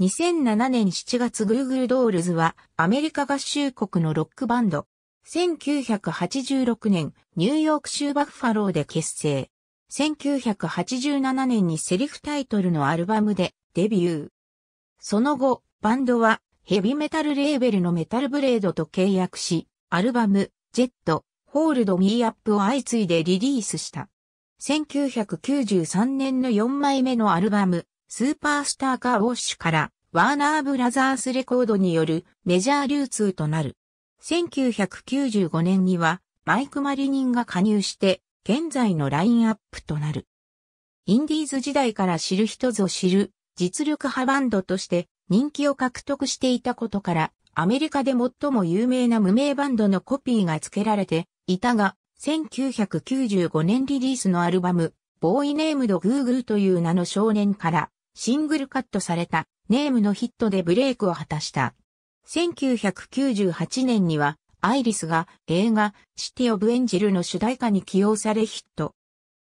2007年7月 Google Dolls はアメリカ合衆国のロックバンド。1986年ニューヨーク州バッファローで結成。1987年にセリフタイトルのアルバムでデビュー。その後、バンドはヘビメタルレーベルのメタルブレードと契約し、アルバム、ジェット、ホールド・ミー・アップを相次いでリリースした。1993年の4枚目のアルバム、スーパースター・カー・ウォッシュから、ワーナーブラザースレコードによるメジャー流通となる。1995年にはマイク・マリニンが加入して現在のラインアップとなる。インディーズ時代から知る人ぞ知る実力派バンドとして人気を獲得していたことからアメリカで最も有名な無名バンドのコピーが付けられていたが1995年リリースのアルバムボーイネームドグーグーという名の少年からシングルカットされたネームのヒットでブレイクを果たした。1998年にはアイリスが映画シティ・オブ・エンジェルの主題歌に起用されヒット。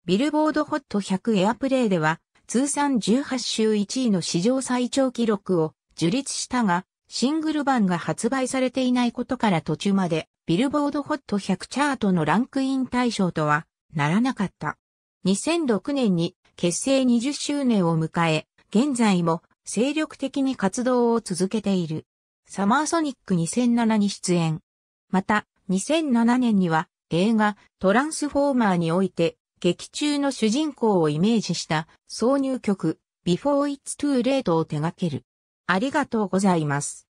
ビルボードホット100エアプレイでは通算18週1位の史上最長記録を樹立したが、シングル版が発売されていないことから途中までビルボードホット100チャートのランクイン対象とはならなかった。2006年に結成20周年を迎え、現在も精力的に活動を続けている。サマーソニック2007に出演。また、2007年には映画トランスフォーマーにおいて劇中の主人公をイメージした挿入曲 Before It's Too Late を手掛ける。ありがとうございます。